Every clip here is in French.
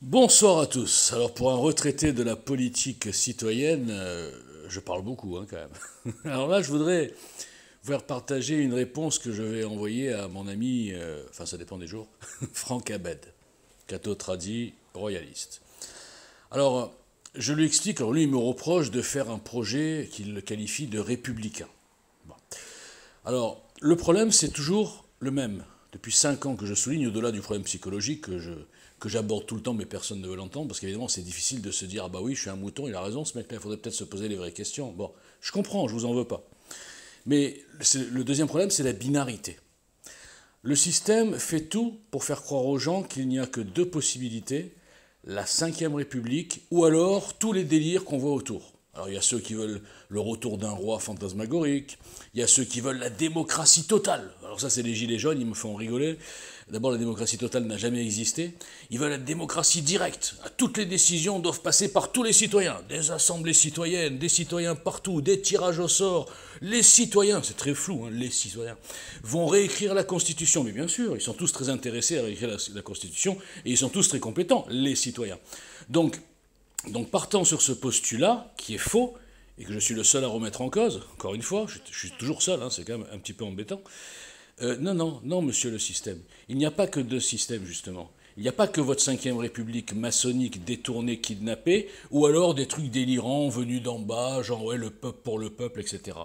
Bonsoir à tous. Alors pour un retraité de la politique citoyenne, euh, je parle beaucoup hein, quand même. Alors là, je voudrais vous faire partager une réponse que je vais envoyer à mon ami, euh, enfin ça dépend des jours, Franck Abed, Cato tradi royaliste. Alors je lui explique, alors lui il me reproche de faire un projet qu'il qualifie de républicain. Alors le problème c'est toujours le même depuis cinq ans que je souligne, au-delà du problème psychologique que que j'aborde tout le temps, mais personne ne veut l'entendre, parce qu'évidemment, c'est difficile de se dire Ah bah oui, je suis un mouton, il a raison, ce mec-là, il faudrait peut-être se poser les vraies questions. Bon, je comprends, je vous en veux pas. Mais le deuxième problème, c'est la binarité. Le système fait tout pour faire croire aux gens qu'il n'y a que deux possibilités la Ve République ou alors tous les délires qu'on voit autour. Alors il y a ceux qui veulent le retour d'un roi fantasmagorique, il y a ceux qui veulent la démocratie totale. Alors ça c'est les gilets jaunes, ils me font rigoler. D'abord la démocratie totale n'a jamais existé. Ils veulent la démocratie directe. Toutes les décisions doivent passer par tous les citoyens. Des assemblées citoyennes, des citoyens partout, des tirages au sort. Les citoyens, c'est très flou, hein, les citoyens, vont réécrire la Constitution. Mais bien sûr, ils sont tous très intéressés à réécrire la, la Constitution et ils sont tous très compétents, les citoyens. Donc donc partant sur ce postulat, qui est faux, et que je suis le seul à remettre en cause, encore une fois, je, suis toujours seul, hein, c'est quand même un petit peu embêtant, euh, non, non, non, monsieur le système, il n'y a pas que deux systèmes, justement. Il n'y a pas que votre 5 République maçonnique détournée, kidnappée, ou alors des trucs délirants venus d'en bas, genre ouais, le peuple pour le peuple, etc.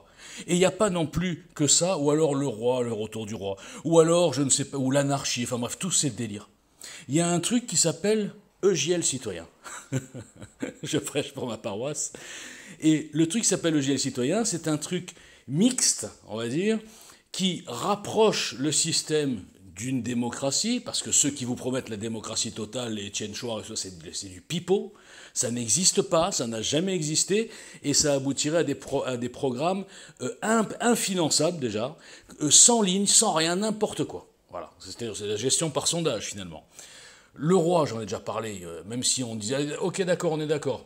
Et il n'y a pas non plus que ça, ou alors le roi, le retour du roi, ou alors je ne sais pas, ou l'anarchie, enfin bref, tous ces délires. Il y a un truc qui s'appelle EGL Citoyen. je prêche pour ma paroisse. Et le truc s'appelle EGL Citoyen, c'est un truc mixte, on va dire, qui rapproche le système d'une démocratie, parce que ceux qui vous promettent la démocratie totale, les ça, c'est du pipeau, ça n'existe pas, ça n'a jamais existé, et ça aboutirait à des, programmes euh, infinançables déjà, euh, sans ligne, sans rien, n'importe quoi. Voilà, c'est la gestion par sondage finalement. Le roi, j'en ai déjà parlé, euh, même si on disait, ok d'accord, on est d'accord.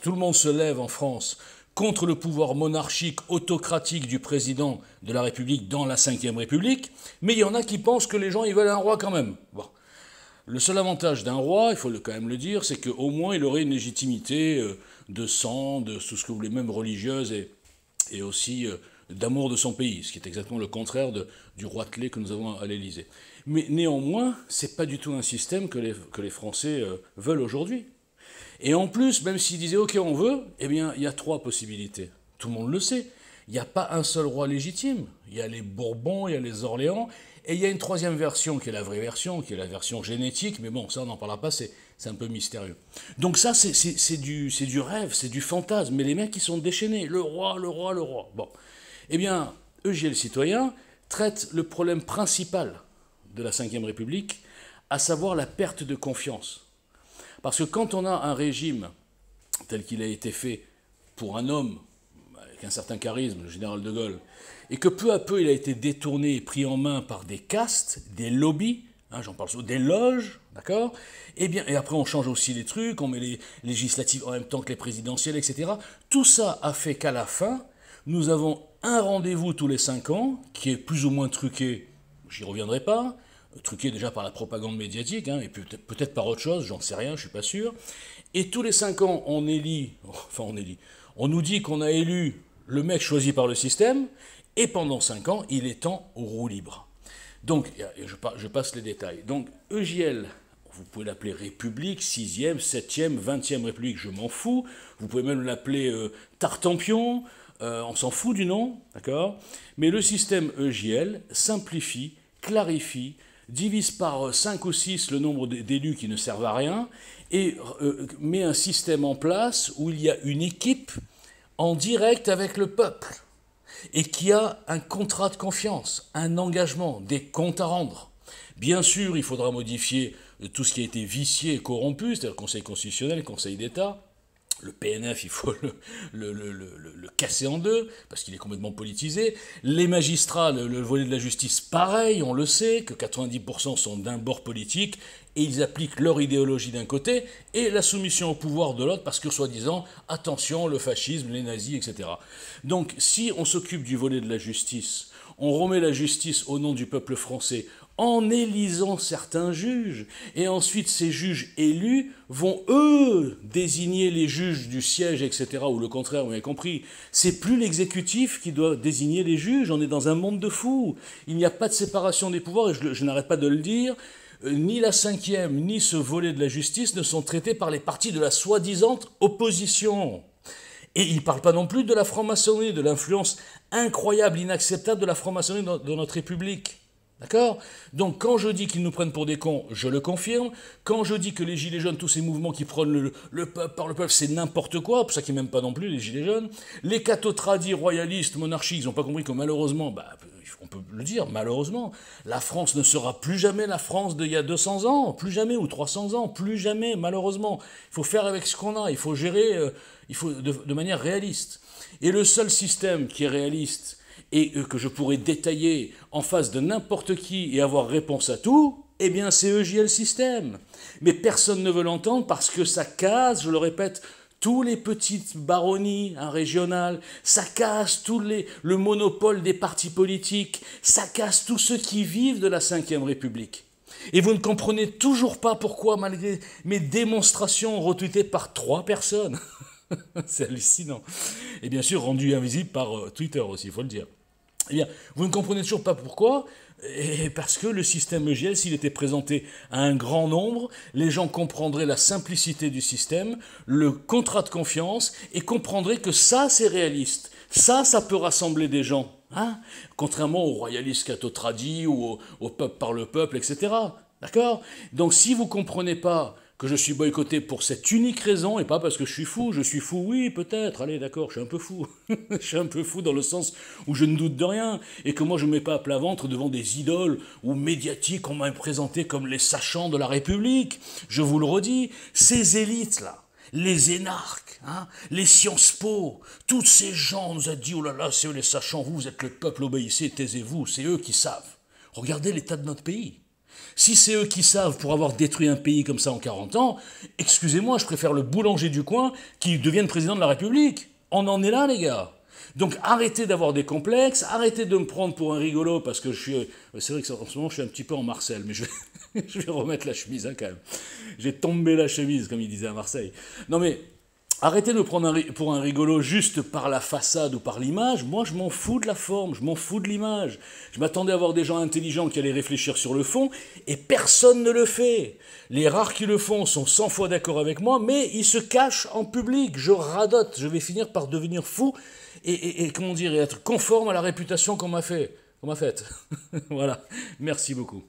Tout le monde se lève en France contre le pouvoir monarchique autocratique du président de la République dans la Ve République, mais il y en a qui pensent que les gens, ils veulent un roi quand même. Le seul avantage d'un roi, il faut quand même le dire, c'est qu'au moins il aurait une légitimité euh, de sang, de tout ce que vous voulez, même religieuse, et, et aussi euh, d'amour de son pays, ce qui est exactement le contraire de, du que nous avons à l'Élysée. Mais néanmoins, c'est pas du tout un système que les, que les Français euh, veulent aujourd'hui. Et en plus, même s'ils disaient OK, on veut, eh bien, il y a trois possibilités. Tout le monde le sait. Il n'y a pas un seul roi légitime. Il y a les Bourbons, il y a les Orléans, et il y a une troisième version qui est la vraie version, qui est la version génétique, mais bon, ça on n'en parlera pas, c'est un peu mystérieux. Donc ça, c'est du, du rêve, c'est du fantasme, mais les mecs ils sont déchaînés. Le roi, le roi, le roi. Bon. Eh bien, EGL Citoyen traite le problème principal de la Ve République, à savoir la perte de confiance. Parce que quand on a un régime tel qu'il a été fait pour un homme avec un certain charisme, le général de Gaulle, et que peu à peu il a été détourné et pris en main par des castes, des lobbies, hein, j'en parle des loges, d'accord Et eh bien, et après on change aussi les trucs, on met les législatives en même temps que les présidentielles, etc. Tout ça a fait qu'à la fin, nous avons un rendez-vous tous les cinq ans, qui est plus ou moins truqué, j'y reviendrai pas, truqué déjà par la propagande médiatique, hein, et peut-être par autre chose, j'en sais rien, je suis pas sûr. Et tous les cinq ans, on élit, enfin on élit, on nous dit qu'on a élu le mec choisi par le système, et pendant cinq ans, il est en roue libre. Donc, je, passe les détails. Donc, EGL, vous pouvez l'appeler République, 6e, 7e, 20e République, je m'en fous. Vous pouvez même l'appeler euh, Tartampion, euh, on s'en fout du nom, d'accord Mais le système EGL simplifie, clarifie, divise par 5 euh, ou 6 le nombre d'élus qui ne servent à rien, et euh, met un système en place où il y a une équipe en direct avec le peuple, et qui a un contrat de confiance, un engagement, des comptes à rendre. Bien sûr, il faudra modifier tout ce qui a été vicié et corrompu, c'est-à-dire Conseil constitutionnel, Conseil d'État, le PNF, il faut le, le, casser en deux, parce qu'il est complètement politisé. Les magistrats, le, volet de la justice, pareil, on le sait, que 90% sont d'un bord politique, et ils appliquent leur idéologie d'un côté, et la soumission au pouvoir de l'autre, parce que soi-disant, attention, le fascisme, les nazis, etc. Donc si on s'occupe du volet de la justice, on remet la justice au nom du peuple français, en élisant certains juges. Et ensuite, ces juges élus vont, eux, désigner les juges du siège, etc., ou le contraire, vous avez compris. C'est plus l'exécutif qui doit désigner les juges, on est dans un monde de fous. Il n'y a pas de séparation des pouvoirs, et je, n'arrête pas de le dire, euh, ni la cinquième, ni ce volet de la justice ne sont traités par les partis de la soi-disant opposition. Et il ne parle pas non plus de la franc-maçonnerie, de l'influence incroyable, inacceptable de la franc-maçonnerie dans notre République. D'accord Donc quand je dis qu'ils nous prennent pour des cons, je le confirme. Quand je dis que les Gilets jaunes, tous ces mouvements qui prennent le, peuple par le peuple, c'est n'importe quoi, pour ça qu'ils m'aiment pas non plus les Gilets jaunes, les catotradis, royalistes, monarchistes, ils n'ont pas compris que malheureusement, bah, on peut le dire, malheureusement, la France ne sera plus jamais la France d'il y a 200 ans, plus jamais, ou 300 ans, plus jamais, malheureusement. Il faut faire avec ce qu'on a, il faut gérer euh, il faut, de manière réaliste. Et le seul système qui est réaliste, et euh, que je pourrais détailler en face de n'importe qui et avoir réponse à tout, eh bien c'est EJL Système. Mais personne ne veut l'entendre parce que ça casse, je le répète, tous les petites baronnies hein, régionales, ça casse tous les, le monopole des partis politiques, ça casse tous ceux qui vivent de la Ve République. Et vous ne comprenez toujours pas pourquoi, malgré mes démonstrations retweetées par trois personnes, c'est hallucinant. Et bien sûr, rendu invisible par euh, Twitter aussi, il faut le dire. Eh bien, vous ne comprenez toujours pas pourquoi, et parce que le système EGL, s'il était présenté à un grand nombre, les gens comprendraient la simplicité du système, le contrat de confiance, et comprendraient que ça, c'est réaliste. Ça, ça peut rassembler des gens. Hein Contrairement aux royalistes cathotradis ou au, au, peuple par le peuple, etc. D'accord Donc si vous ne comprenez pas que je suis boycotté pour cette unique raison et pas parce que je suis fou. Je suis fou, oui, peut-être. Allez, d'accord, je suis un peu fou. je suis un peu fou dans le sens où je ne doute de rien et que moi je ne mets pas à plat ventre devant des idoles ou médiatiques qu'on m'a présenté comme les sachants de la République. Je vous le redis, ces élites-là, les énarques, hein, les Sciences Po, toutes ces gens, nous a dit, oh là là, c'est eux les sachants, vous, vous êtes le peuple, obéissez, taisez-vous, c'est eux qui savent. Regardez l'état de notre pays. Si c'est eux qui savent pour avoir détruit un pays comme ça en 40 ans, excusez-moi, je préfère le boulanger du coin qui devienne président de la République. On en est là, les gars. Donc arrêtez d'avoir des complexes, arrêtez de me prendre pour un rigolo parce que je suis. Euh, c'est vrai que en ce moment je suis un petit peu en Marseille, mais je vais, remettre la chemise, hein, quand même. J'ai tombé la chemise, comme il disait à Marseille. Non mais Arrêtez de prendre pour un rigolo juste par la façade ou par l'image. Moi, je m'en fous de la forme, je m'en fous de l'image. Je m'attendais à avoir des gens intelligents qui allaient réfléchir sur le fond, et personne ne le fait. Les rares qui le font sont 100 fois d'accord avec moi, mais ils se cachent en public. Je radote, je vais finir par devenir fou et, et comment dire, être conforme à la réputation qu'on m'a fait, qu'on m'a faite. voilà. Merci beaucoup.